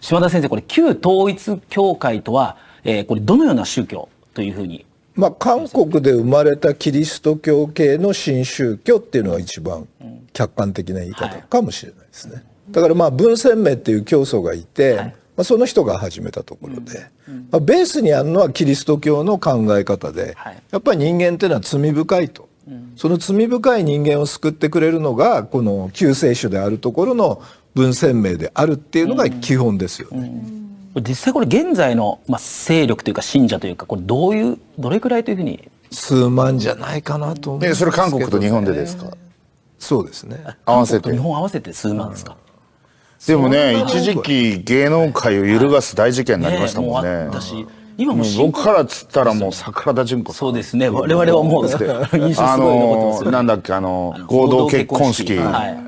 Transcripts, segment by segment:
島田先生これ旧統一教会とは、えー、これどのような宗教というふうにまあ、韓国で生まれたキリスト教系の新宗教っていうのが一番客観的な言い方かもしれないですね。はい、だからまあ文鮮明っていう教祖がいて、はい、まあ、その人が始めたところで、うんうん、まあ、ベースにあるのはキリスト教の考え方で、はい、やっぱり人間っていうのは罪深いと。その罪深い人間を救ってくれるのがこの救世主であるところの文鮮明であるっていうのが基本ですよね。実際これ現在の、まあ、勢力というか信者というかこれどういうどれくらいというふうに数万じゃないかなと思うんそれ韓国と日本でですかそうですね合わせて日本合わせて数万ですか、でもね一時期芸能界を揺るがす大事件になりましたもんね今も僕からつったらもう桜田純子そうですね我々はもう 印象すごい残ってますあのなんだっけあの合同結婚式、はい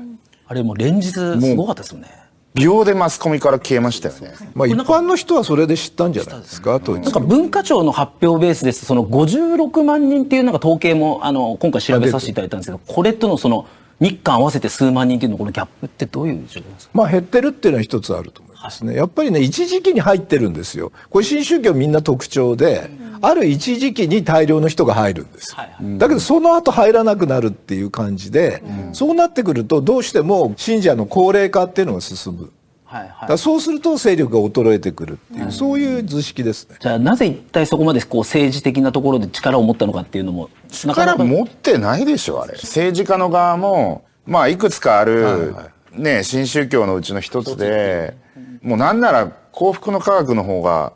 あれも連日すごかったですよね。秒でマスコミから消えましたよね。まあ一般の人はそれで知ったんじゃないですか。なんか文化庁の発表ベースですとその56万人っていうなんか統計もあの今回調べさせていただいたんですけど、これとのその日韓合わせて数万人っていうのこのギャップってどういう状況ですか。まあ減ってるっていうのは一つあると思いますね。やっぱりね一時期に入ってるんですよ。これ新宗教みんな特徴で。ある一時期に大量の人が入るんです、はいはい、だけどその後入らなくなるっていう感じで、うん、そうなってくるとどうしても信者の高齢化っていうのが進む。はいはい、だそうすると勢力が衰えてくるっていう、うん、そういう図式ですねじゃあなぜ一体そこまでこう政治的なところで力を持ったのかっていうのも力持ってないでしょあれ政治家の側もまあいくつかある、はいはい、ね新宗教のうちの一つで、うん、もうなんなら幸福の科学の方が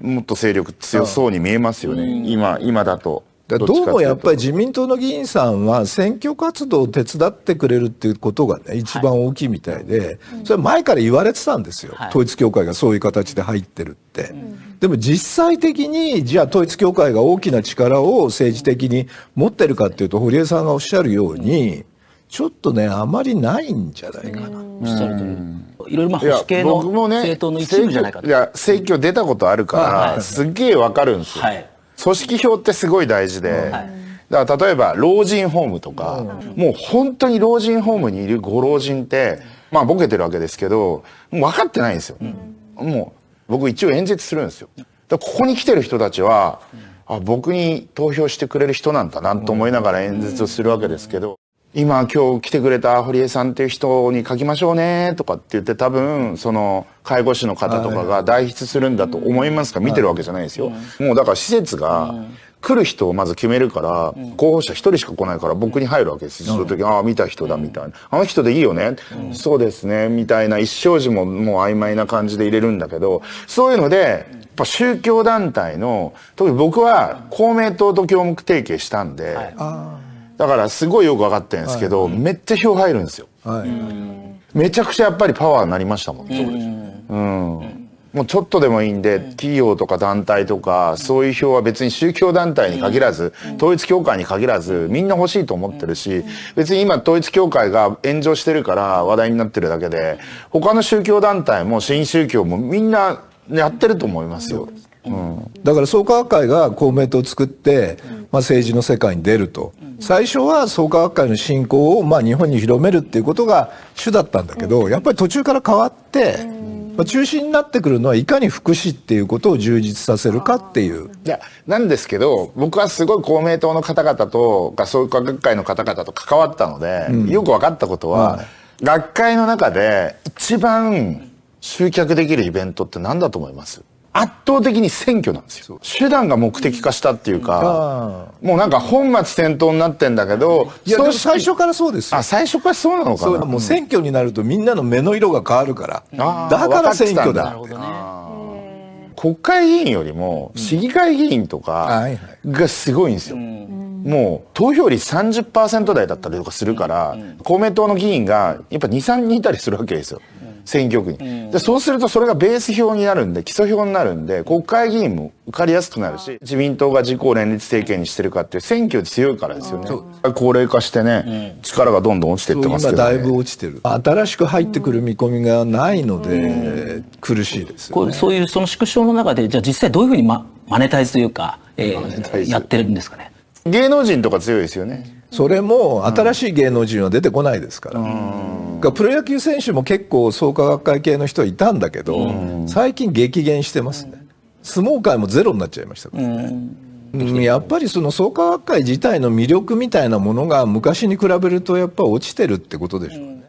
もっと勢力強そうに見えますよね、今今だと。どうもやっぱり自民党の議員さんは選挙活動を手伝ってくれるっていうことがね一番大きいみたいで、それ前から言われてたんですよ、統一教会がそういう形で入ってるって、でも実際的にじゃあ統一教会が大きな力を政治的に持ってるかっていうと堀江さんがおっしゃるように、ちょっとねあまりないんじゃないかな。いろいろまあ保守系の政党の一部じゃないかと。いや選挙出たことあるから、すっげえわかるんですよ、はい。組織票ってすごい大事で。はいだから例えば老人ホームとか、もう本当に老人ホームにいるご老人って、まあボケてるわけですけど、もう分かってないんですよ。もう僕一応演説するんですよ。ここに来てる人たちは、あ僕に投票してくれる人なんだなと思いながら演説をするわけですけど。今今日来てくれた堀江さんっていう人に書きましょうねとかって言って多分その介護士の方とかが代筆するんだと思いますか見てるわけじゃないですよ。もうだから施設が来る人をまず決めるから、候補者一人しか来ないから僕に入るわけですその時、ああ、見た人だ、みたいな。あの人でいいよね、そうですね、みたいな一生時ももう曖昧な感じで入れるんだけど、そういうので、やっぱ宗教団体の、特に僕は公明党と教務提携したんで、はいだからすごいよく分かってるんですけど、はいはい、めっちゃ票入るんですよ、はい、めちゃくちゃやっぱりパワーになりましたもんねうん、うん、もうちょっとでもいいんで、うん、企業とか団体とかそういう票は別に宗教団体に限らず、うん、統一教会に限らずみんな欲しいと思ってるし別に今統一教会が炎上してるから話題になってるだけで他の宗教団体も新宗教もみんなやってると思いますよ。うん、だから創価学会が公明党を作って、まあ、政治の世界に出ると、最初は創価学会の振興をまあ日本に広めるっていうことが主だったんだけど、やっぱり途中から変わって。まあ、中心になってくるのはいかに福祉っていうことを充実させるかっていういやなんですけど僕はすごい公明党の方々と創価学会の方々と関わったので、うん、よく分かったことは、うん、学会の中で一番集客できるイベントって何だと思います圧倒的に選挙なんですよ。手段が目的化したっていうか、うん、もうなんか本末転倒になってんだけど、いや、最初からそうですよ。あ、最初からそうなのかな。もう選挙になるとみんなの目の色が変わるから。うん、だから選挙だ。国会議員よりも市議会議員とかがすごいんですよ。もう投票率30%台だったりとかするから、公明党の議員がやっぱ2、3人いたりするわけですよ。選挙区に、でそうするとそれがベース表になるんで基礎表になるんで国会議員も受かりやすくなるし自民党が自公連立政権にしてるかっていう選挙強いからですよね、高齢化してね、力がどんどん落ちていってますけど、ね、だいぶ落ちてる新しく入ってくる見込みがないので、苦しいですよ、ね、そういうその縮小の中でじゃあ実際どういうふうに、ま、マネタイズというか、えー、やってるんですかね芸能人とか強いですよねそれも新しい芸能人は出てこないですから、うんかプロ野球選手も結構創価学会系の人いたんだけど、最近激減してますね相撲界もゼロになっちゃいましたからね、やっぱりその創価学会自体の魅力みたいなものが昔に比べるとやっぱ落ちてるってことでしょうね。